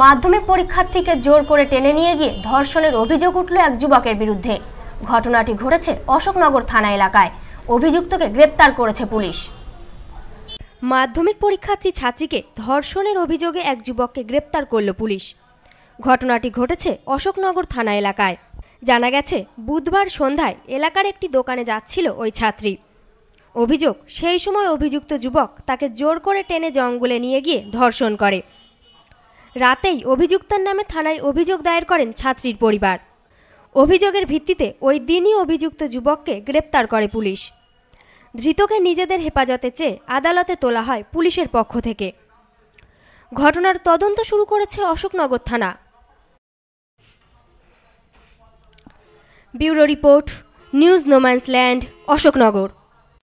মাধ্যমিক পরীক্ষার্থীকে জোর করে টেনে নিয়ে গিয়ে ধর্ষণের অভিযোগ উঠল এক যুবকের বিরুদ্ধে ঘটনাটি ঘটেছে অশোকনগর থানা এলাকায় অভিযুক্তকে গ্রেপ্তার করেছে পুলিশ মাধ্যমিক পরীক্ষার্থী ছাত্রীকে ধর্ষণের অভিযোগে এক যুবককে গ্রেপ্তার করল পুলিশ ঘটনাটি ঘটেছে অশোকনগর থানা এলাকায় জানা গেছে বুধবার সন্ধ্যায় এলাকার একটি দোকানে যাচ্ছিল ওই ছাত্রী অভিযোগ সেই সময় অভিযুক্ত যুবক তাকে জোর করে টেনে জঙ্গলে নিয়ে গিয়ে ধর্ষণ করে রাতেই অভিযুক্তার নামে থানায় অভিযোগ দায়ের করেন ছাত্রীর পরিবার অভিযোগের ভিত্তিতে ওই দিনই অভিযুক্ত যুবককে গ্রেপ্তার করে পুলিশ ধৃতকে নিজেদের হেফাজতে চেয়ে আদালতে তোলা হয় পুলিশের পক্ষ থেকে ঘটনার তদন্ত শুরু করেছে অশোকনগর থানা bureau report news no man's land Ashoknagar